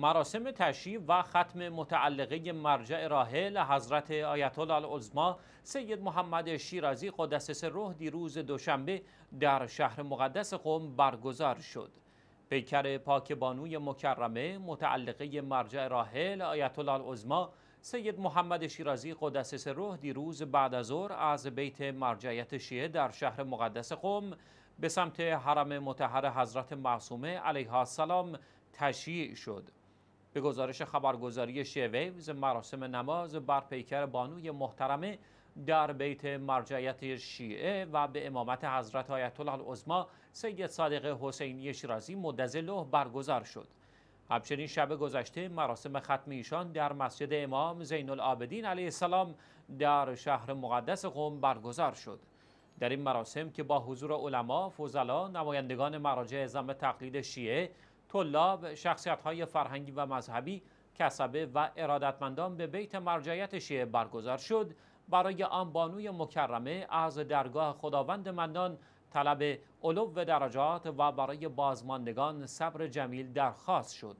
مراسم تشریف و ختم متعلقه مرجع راحل حضرت آیت الله العظما سید محمد شیرازی قدس سره دیروز دوشنبه در شهر مقدس قم برگزار شد. پیکر پاک بانوی مکرمه متعلقه مرجع راحل آیت الله العظما سید محمد شیرازی قدس سره دیروز بعد از ظهر از بیت مرجعیت شیعه در شهر مقدس قم به سمت حرم متحر حضرت معصومه علیها السلام تشییع شد به گزارش خبرگزاری ویوز مراسم نماز بر پیکر بانوی محترمه در بیت مرجعیت شیعه و به امامت حضرت آیت الله العظما سید صادق حسینی شیرازی مدزله برگزار شد همچنین شب گذشته مراسم ختم ایشان در مسجد امام زین العابدین علیه السلام در شهر مقدس قم برگزار شد در این مراسم که با حضور علما، فضلا، نمایندگان مراجع اعظم تقلید شیعه طلاب های فرهنگی و مذهبی کسبه و ارادتمندان به بیت مرجعیت شیعه برگزار شد برای آن بانوی مکرمه از درگاه خداوند مندان طلب علو درجات و برای بازماندگان صبر جمیل درخواست شد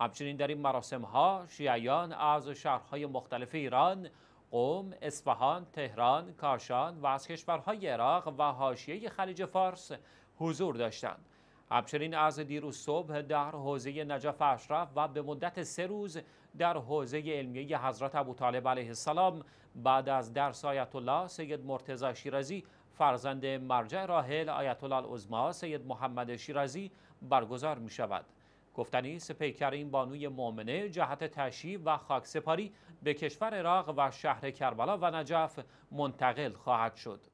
همچنین در این مراسم ها شیعیان از شهرهای مختلف ایران قوم، اصفهان، تهران، کاشان و از کشورهای عراق و هاشیه خلیج فارس حضور داشتند همچنین از دیروز صبح در حوزه نجف اشرف و به مدت سه روز در حوزه علمیه حضرت طالب علیه السلام بعد از درس آیت الله سید مرتضی شیرازی فرزند مرجع راهل آیت الله العظما سید محمد شیرازی برگزار می شود. گفتنی سپیکر این بانوی مؤمنه جهت تشییع و خاکسپاری به کشور عراق و شهر کربلا و نجف منتقل خواهد شد.